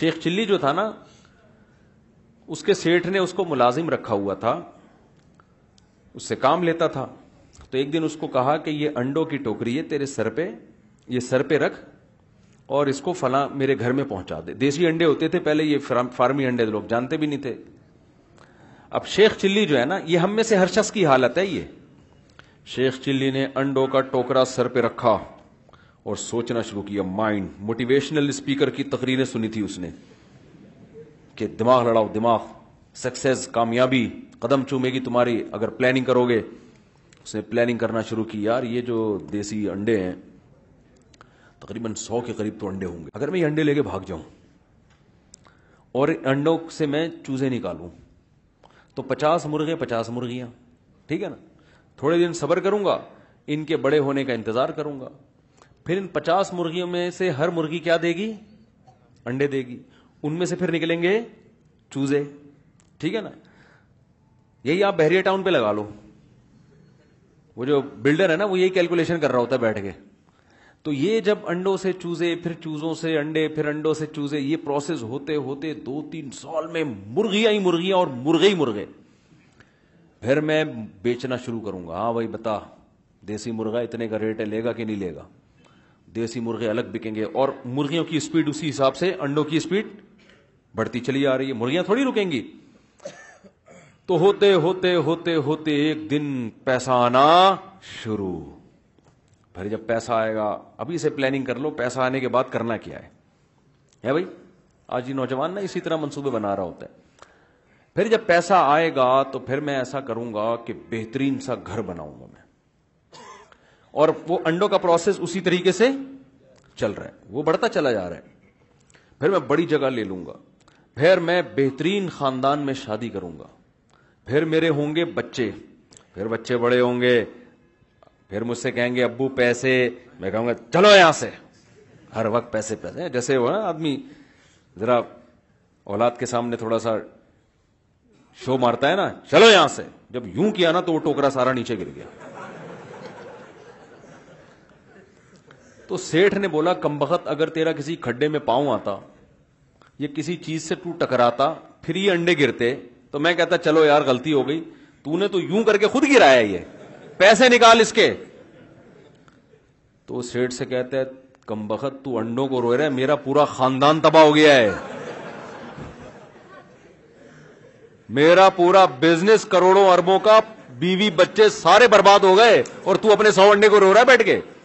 Sheikh chilli जो था ना उसके सेठ ने उसको मुलाजिम रखा हुआ था उससे काम लेता था तो एक दिन उसको कहा कि ये अंडों की टोकरी है तेरे सर पे ये सर पे रख और इसको फला मेरे घर में पहुंचा दे देसी अंडे होते थे पहले ये फार्मी अंडे लोग जानते भी नहीं थे अब शेख चिल्ली जो है ना ये हम में से हर शख्स की हालत है ये शेख चिल्ली ने अंडों का टोकरा सर पे रखा और सोचना शुरू किया माइंड मोटिवेशनल स्पीकर की तकरीरें सुनी थी उसने कि दिमाग लड़ाओ दिमाग सक्सेस कामयाबी कदम चूमेगी तुम्हारी अगर प्लानिंग करोगे उसने प्लानिंग करना शुरू की यार ये जो देसी अंडे हैं तकरीबन सौ के करीब तो अंडे होंगे अगर मैं ये अंडे लेके भाग जाऊं और अंडों से मैं चूजे निकालूं तो पचास मुर्गे पचास मुर्गियां ठीक है ना थोड़े दिन सबर करूंगा इनके बड़े होने का इंतजार करूंगा फिर इन पचास मुर्गियों में से हर मुर्गी क्या देगी अंडे देगी उनमें से फिर निकलेंगे चूजे ठीक है ना यही आप बहरिया टाउन पे लगा लो वो जो बिल्डर है ना वो यही कैलकुलेशन कर रहा होता है बैठ के तो ये जब अंडों से चूजे फिर चूजों से अंडे फिर अंडों से चूजे ये प्रोसेस होते होते दो तीन साल में मुर्गिया ही मुर्गियां और मुर्गे ही मुर्गे फिर मैं बेचना शुरू करूंगा हाँ भाई बता देसी मुर्गा इतने का रेट है लेगा कि नहीं लेगा देसी मुर्गे अलग बिकेंगे और मुर्गियों की स्पीड उसी हिसाब से अंडों की स्पीड बढ़ती चली आ रही है मुर्गियां थोड़ी रुकेंगी तो होते होते होते होते एक दिन पैसा आना शुरू फिर जब पैसा आएगा अभी से प्लानिंग कर लो पैसा आने के बाद करना क्या है है भाई आज ये नौजवान ना इसी तरह मंसूबे बना रहा होता है फिर जब पैसा आएगा तो फिर मैं ऐसा करूंगा कि बेहतरीन सा घर बनाऊंगा मैं और वो अंडों का प्रोसेस उसी तरीके से चल रहा है वो बढ़ता चला जा रहा है फिर मैं बड़ी जगह ले लूंगा फिर मैं बेहतरीन खानदान में शादी करूंगा फिर मेरे होंगे बच्चे फिर बच्चे बड़े होंगे फिर मुझसे कहेंगे अब्बू पैसे मैं कहूंगा चलो यहां से हर वक्त पैसे पैसे जैसे वो ना आदमी जरा औलाद के सामने थोड़ा सा शो मारता है ना चलो यहां से जब यूं किया ना तो वो टोकरा सारा नीचे गिर गया तो सेठ ने बोला कमबख्त अगर तेरा किसी खड्डे में पांव आता ये किसी चीज से तू टकराता फिर ये अंडे गिरते तो मैं कहता चलो यार गलती हो गई तूने तो यूं करके खुद गिराया ये पैसे निकाल इसके तो सेठ से कहते हैं कम बखत तू अंडों को रो रहा है मेरा पूरा खानदान तबाह हो गया है मेरा पूरा बिजनेस करोड़ों अरबों का बीवी बच्चे सारे बर्बाद हो गए और तू अपने सौ अंडे को रो रहा है बैठ के